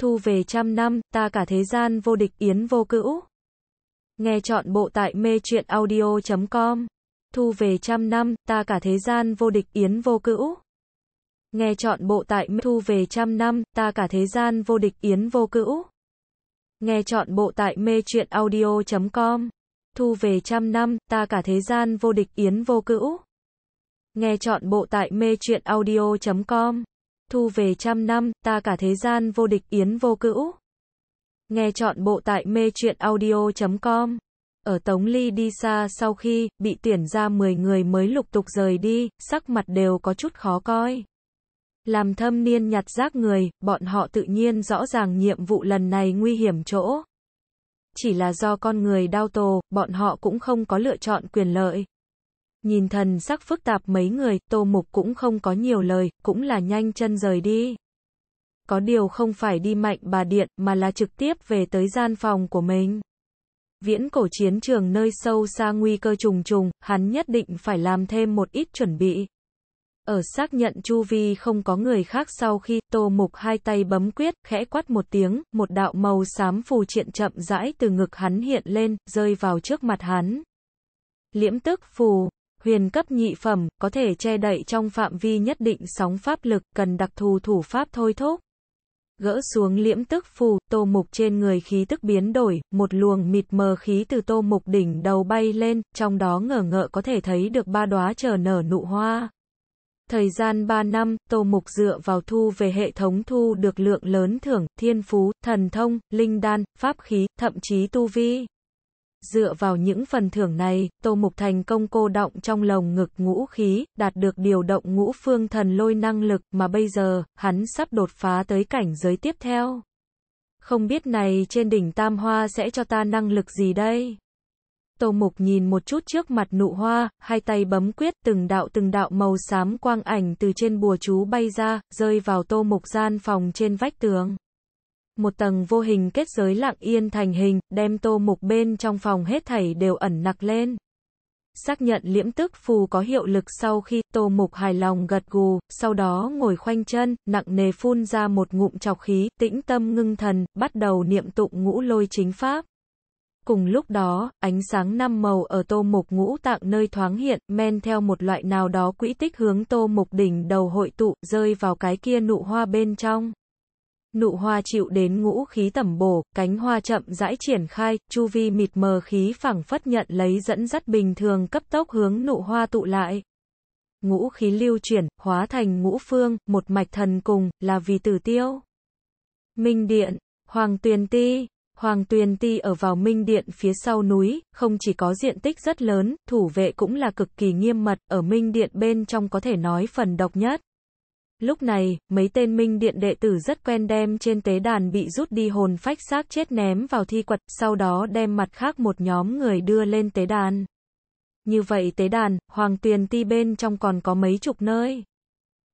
thu về trăm năm, ta cả thế gian vô địch yến vô cữu. Nghe chọn bộ tại mê truyện audio.com. Thu về trăm năm, ta cả thế gian vô địch yến vô cữu. Nghe chọn bộ tại mê thu về trăm năm, ta cả thế gian vô địch yến vô cữu. Nghe chọn bộ tại mê truyện audio.com. Thu về trăm năm, ta cả thế gian vô địch yến vô cữu. Nghe chọn bộ tại mê truyện audio.com thu về trăm năm, ta cả thế gian vô địch yến vô cữu. Nghe chọn bộ tại mê truyện audio.com. Ở Tống Ly đi xa sau khi bị tuyển ra 10 người mới lục tục rời đi, sắc mặt đều có chút khó coi. Làm thâm niên nhặt rác người, bọn họ tự nhiên rõ ràng nhiệm vụ lần này nguy hiểm chỗ. Chỉ là do con người đau tồ, bọn họ cũng không có lựa chọn quyền lợi. Nhìn thần sắc phức tạp mấy người, Tô Mục cũng không có nhiều lời, cũng là nhanh chân rời đi. Có điều không phải đi mạnh bà điện, mà là trực tiếp về tới gian phòng của mình. Viễn cổ chiến trường nơi sâu xa nguy cơ trùng trùng, hắn nhất định phải làm thêm một ít chuẩn bị. Ở xác nhận chu vi không có người khác sau khi tô mục hai tay bấm quyết, khẽ quát một tiếng, một đạo màu xám phù triện chậm rãi từ ngực hắn hiện lên, rơi vào trước mặt hắn. Liễm tức phù huyền cấp nhị phẩm, có thể che đậy trong phạm vi nhất định sóng pháp lực, cần đặc thù thủ pháp thôi thúc. Gỡ xuống liễm tức phù, tô mục trên người khí tức biến đổi, một luồng mịt mờ khí từ tô mục đỉnh đầu bay lên, trong đó ngờ ngợ có thể thấy được ba đóa chờ nở nụ hoa. Thời gian 3 năm, Tô Mục dựa vào thu về hệ thống thu được lượng lớn thưởng, thiên phú, thần thông, linh đan, pháp khí, thậm chí tu vi. Dựa vào những phần thưởng này, Tô Mục thành công cô động trong lồng ngực ngũ khí, đạt được điều động ngũ phương thần lôi năng lực mà bây giờ, hắn sắp đột phá tới cảnh giới tiếp theo. Không biết này trên đỉnh Tam Hoa sẽ cho ta năng lực gì đây? Tô Mục nhìn một chút trước mặt nụ hoa, hai tay bấm quyết, từng đạo từng đạo màu xám quang ảnh từ trên bùa chú bay ra, rơi vào Tô Mục gian phòng trên vách tường một tầng vô hình kết giới lặng yên thành hình, đem tô mục bên trong phòng hết thảy đều ẩn nặc lên. Xác nhận liễm tức phù có hiệu lực sau khi tô mục hài lòng gật gù, sau đó ngồi khoanh chân, nặng nề phun ra một ngụm chọc khí, tĩnh tâm ngưng thần, bắt đầu niệm tụng ngũ lôi chính pháp. Cùng lúc đó, ánh sáng năm màu ở tô mục ngũ tạng nơi thoáng hiện, men theo một loại nào đó quỹ tích hướng tô mục đỉnh đầu hội tụ, rơi vào cái kia nụ hoa bên trong. Nụ hoa chịu đến ngũ khí tầm bổ, cánh hoa chậm rãi triển khai, chu vi mịt mờ khí phẳng phất nhận lấy dẫn dắt bình thường cấp tốc hướng nụ hoa tụ lại. Ngũ khí lưu chuyển, hóa thành ngũ phương, một mạch thần cùng, là vì tử tiêu. Minh Điện, Hoàng Tuyền Ti Hoàng Tuyền Ti ở vào Minh Điện phía sau núi, không chỉ có diện tích rất lớn, thủ vệ cũng là cực kỳ nghiêm mật, ở Minh Điện bên trong có thể nói phần độc nhất. Lúc này, mấy tên minh điện đệ tử rất quen đem trên tế đàn bị rút đi hồn phách xác chết ném vào thi quật, sau đó đem mặt khác một nhóm người đưa lên tế đàn. Như vậy tế đàn, hoàng tuyền ti bên trong còn có mấy chục nơi.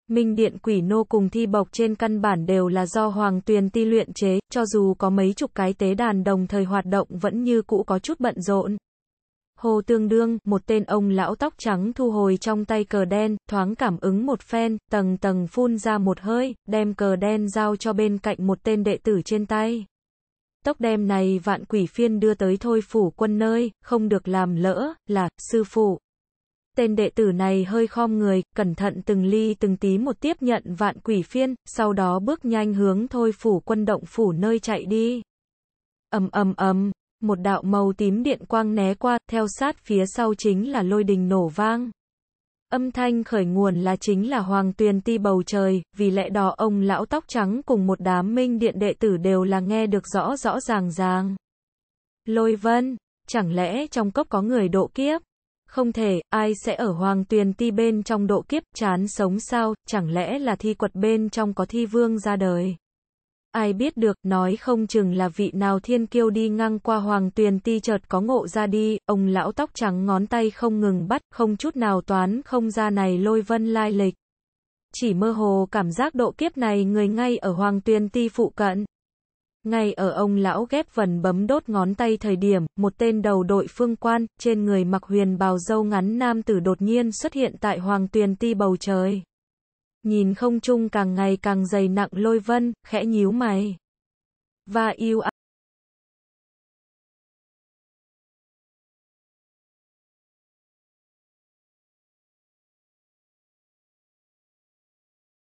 Minh điện quỷ nô cùng thi bộc trên căn bản đều là do hoàng tuyền ti luyện chế, cho dù có mấy chục cái tế đàn đồng thời hoạt động vẫn như cũ có chút bận rộn. Hồ Tương Đương, một tên ông lão tóc trắng thu hồi trong tay cờ đen, thoáng cảm ứng một phen, tầng tầng phun ra một hơi, đem cờ đen giao cho bên cạnh một tên đệ tử trên tay. tốc đem này vạn quỷ phiên đưa tới thôi phủ quân nơi, không được làm lỡ, là, sư phụ. Tên đệ tử này hơi khom người, cẩn thận từng ly từng tí một tiếp nhận vạn quỷ phiên, sau đó bước nhanh hướng thôi phủ quân động phủ nơi chạy đi. ầm ầm ầm một đạo màu tím điện quang né qua, theo sát phía sau chính là lôi đình nổ vang. Âm thanh khởi nguồn là chính là Hoàng Tuyền Ti bầu trời, vì lẽ đỏ ông lão tóc trắng cùng một đám minh điện đệ tử đều là nghe được rõ rõ ràng ràng. Lôi vân, chẳng lẽ trong cốc có người độ kiếp? Không thể, ai sẽ ở Hoàng Tuyền Ti bên trong độ kiếp, chán sống sao, chẳng lẽ là thi quật bên trong có thi vương ra đời? ai biết được, nói không chừng là vị nào thiên kiêu đi ngang qua hoàng tuyền ti chợt có ngộ ra đi, ông lão tóc trắng ngón tay không ngừng bắt, không chút nào toán không ra này lôi vân lai lịch. Chỉ mơ hồ cảm giác độ kiếp này người ngay ở hoàng tuyền ti phụ cận. Ngay ở ông lão ghép vần bấm đốt ngón tay thời điểm, một tên đầu đội phương quan, trên người mặc huyền bào dâu ngắn nam tử đột nhiên xuất hiện tại hoàng tuyền ti bầu trời nhìn không trung càng ngày càng dày nặng lôi vân, khẽ nhíu mày. Và yêu